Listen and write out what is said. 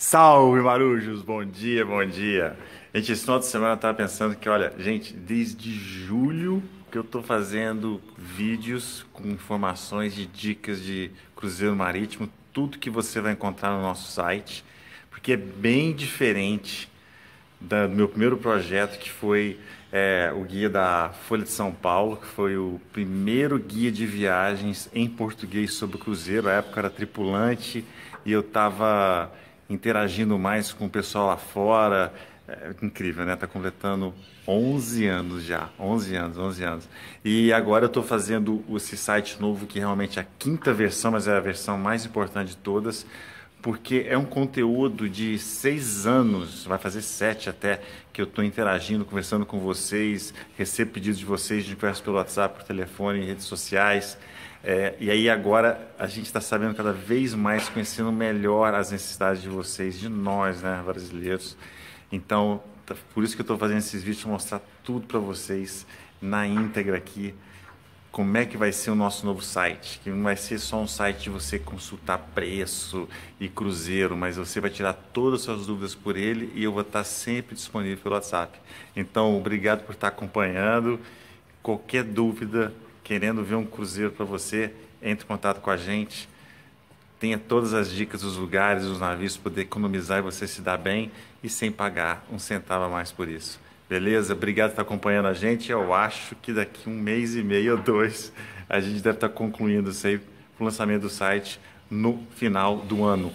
Salve Marujos, bom dia, bom dia. Gente, esse final de semana eu tava pensando que, olha, gente, desde julho que eu tô fazendo vídeos com informações de dicas de cruzeiro marítimo, tudo que você vai encontrar no nosso site, porque é bem diferente do meu primeiro projeto que foi é, o guia da Folha de São Paulo, que foi o primeiro guia de viagens em português sobre cruzeiro. Na época eu era tripulante e eu tava interagindo mais com o pessoal lá fora. É incrível, né? Tá completando 11 anos já, 11 anos, 11 anos. E agora eu estou fazendo esse site novo que realmente é a quinta versão, mas é a versão mais importante de todas porque é um conteúdo de seis anos, vai fazer sete até, que eu estou interagindo, conversando com vocês, recebo pedidos de vocês, de conversa pelo WhatsApp, por telefone, em redes sociais. É, e aí agora a gente está sabendo cada vez mais, conhecendo melhor as necessidades de vocês, de nós, né, brasileiros. Então, tá, por isso que eu estou fazendo esses vídeos, mostrar tudo para vocês na íntegra aqui como é que vai ser o nosso novo site, que não vai ser só um site de você consultar preço e cruzeiro, mas você vai tirar todas as suas dúvidas por ele e eu vou estar sempre disponível pelo WhatsApp. Então, obrigado por estar acompanhando. Qualquer dúvida, querendo ver um cruzeiro para você, entre em contato com a gente. Tenha todas as dicas dos lugares, dos navios, poder economizar e você se dar bem e sem pagar um centavo a mais por isso. Beleza? Obrigado por estar acompanhando a gente. Eu acho que daqui um mês e meio ou dois a gente deve estar concluindo isso aí, o lançamento do site no final do ano.